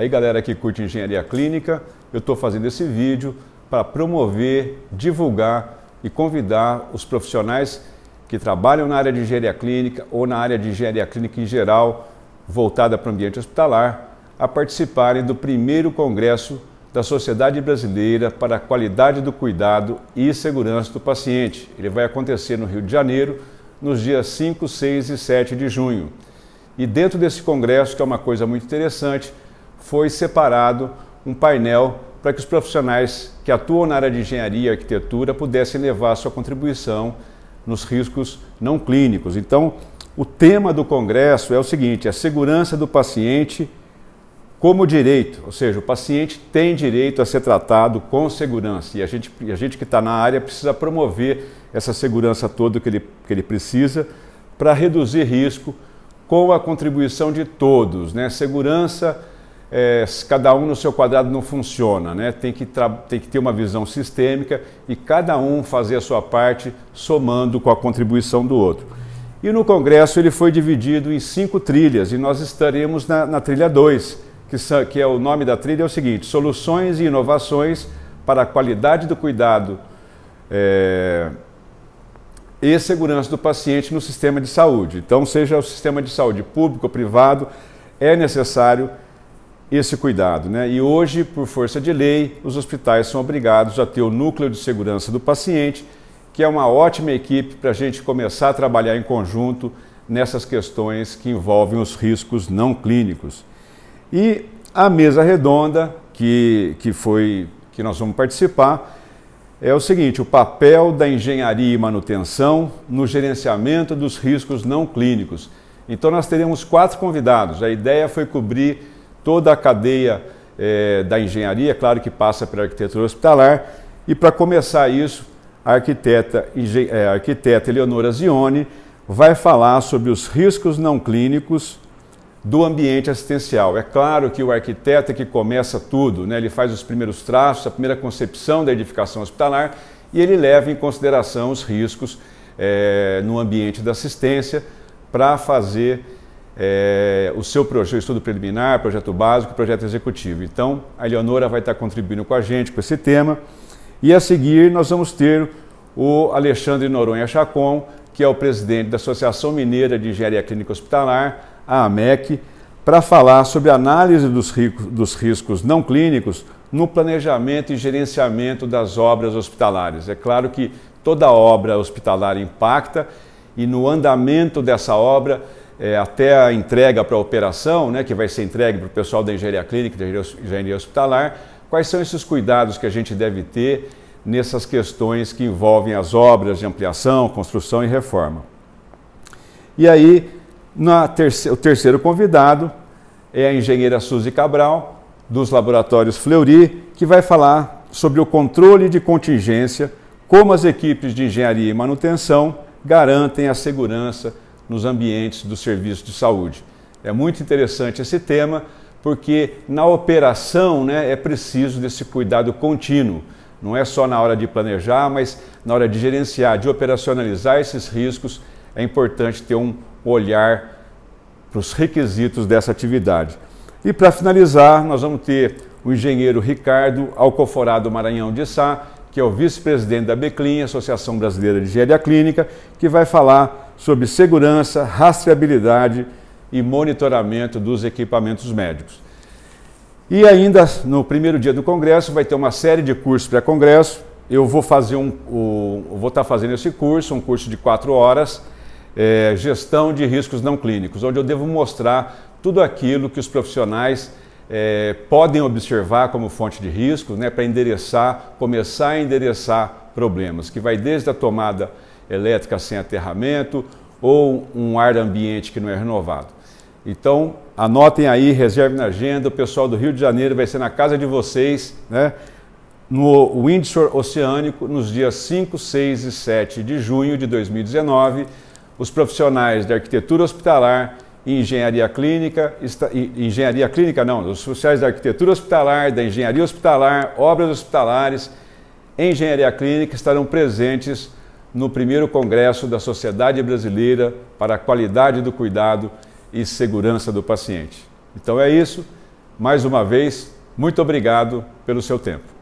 Aí, galera que curte engenharia clínica, eu estou fazendo esse vídeo para promover, divulgar e convidar os profissionais que trabalham na área de engenharia clínica ou na área de engenharia clínica em geral, voltada para o ambiente hospitalar, a participarem do primeiro congresso da Sociedade Brasileira para a Qualidade do Cuidado e Segurança do Paciente. Ele vai acontecer no Rio de Janeiro, nos dias 5, 6 e 7 de junho. E dentro desse congresso, que é uma coisa muito interessante, foi separado um painel para que os profissionais que atuam na área de engenharia e arquitetura pudessem levar sua contribuição nos riscos não clínicos. Então, o tema do congresso é o seguinte: é a segurança do paciente como direito, ou seja, o paciente tem direito a ser tratado com segurança e a gente, a gente que está na área precisa promover essa segurança toda que ele, que ele precisa para reduzir risco com a contribuição de todos. Né? Segurança é, cada um no seu quadrado não funciona, né? tem, que tem que ter uma visão sistêmica e cada um fazer a sua parte somando com a contribuição do outro. E no Congresso ele foi dividido em cinco trilhas e nós estaremos na, na trilha 2, que, que é o nome da trilha é o seguinte: Soluções e Inovações para a Qualidade do Cuidado é, e Segurança do Paciente no Sistema de Saúde. Então, seja o sistema de saúde público ou privado, é necessário esse cuidado. Né? E hoje, por força de lei, os hospitais são obrigados a ter o núcleo de segurança do paciente, que é uma ótima equipe para a gente começar a trabalhar em conjunto nessas questões que envolvem os riscos não clínicos. E a mesa redonda que, que foi que nós vamos participar é o seguinte: o papel da engenharia e manutenção no gerenciamento dos riscos não clínicos. Então nós teremos quatro convidados. A ideia foi cobrir toda a cadeia é, da engenharia, claro que passa pela arquitetura hospitalar, e para começar isso, a arquiteta, é, a arquiteta Eleonora Zione vai falar sobre os riscos não clínicos do ambiente assistencial. É claro que o arquiteto é que começa tudo, né? ele faz os primeiros traços, a primeira concepção da edificação hospitalar e ele leva em consideração os riscos é, no ambiente da assistência para fazer é, o seu projeto, estudo preliminar, projeto básico, projeto executivo. Então, a Eleonora vai estar contribuindo com a gente com esse tema. E a seguir, nós vamos ter o Alexandre Noronha Chacon, que é o presidente da Associação Mineira de Engenharia Clínica Hospitalar, a AMEC, para falar sobre a análise dos, ricos, dos riscos não clínicos no planejamento e gerenciamento das obras hospitalares. É claro que toda obra hospitalar impacta e no andamento dessa obra é, até a entrega para a operação, né, que vai ser entregue para o pessoal da engenharia clínica, da engenharia hospitalar, quais são esses cuidados que a gente deve ter nessas questões que envolvem as obras de ampliação, construção e reforma. E aí, terce o terceiro convidado é a engenheira Suzy Cabral, dos laboratórios Fleury, que vai falar sobre o controle de contingência, como as equipes de engenharia e manutenção garantem a segurança nos ambientes do serviço de saúde. É muito interessante esse tema, porque na operação né, é preciso desse cuidado contínuo. Não é só na hora de planejar, mas na hora de gerenciar, de operacionalizar esses riscos, é importante ter um olhar para os requisitos dessa atividade. E para finalizar, nós vamos ter o engenheiro Ricardo Alcoforado Maranhão de Sá, que é o vice-presidente da Beclin, Associação Brasileira de Engenharia Clínica, que vai falar sobre segurança, rastreabilidade e monitoramento dos equipamentos médicos. E ainda no primeiro dia do congresso vai ter uma série de cursos para congresso. Eu vou fazer um, um vou estar tá fazendo esse curso, um curso de quatro horas, é, gestão de riscos não clínicos, onde eu devo mostrar tudo aquilo que os profissionais é, podem observar como fonte de risco, né, para endereçar, começar a endereçar problemas, que vai desde a tomada elétrica sem aterramento ou um ar ambiente que não é renovado. Então, anotem aí, reserve na agenda, o pessoal do Rio de Janeiro vai ser na casa de vocês, né? no Windsor Oceânico, nos dias 5, 6 e 7 de junho de 2019, os profissionais da arquitetura hospitalar e engenharia clínica, engenharia clínica não, os profissionais da arquitetura hospitalar, da engenharia hospitalar, obras hospitalares, engenharia clínica estarão presentes no primeiro Congresso da Sociedade Brasileira para a Qualidade do Cuidado e Segurança do Paciente. Então é isso. Mais uma vez, muito obrigado pelo seu tempo.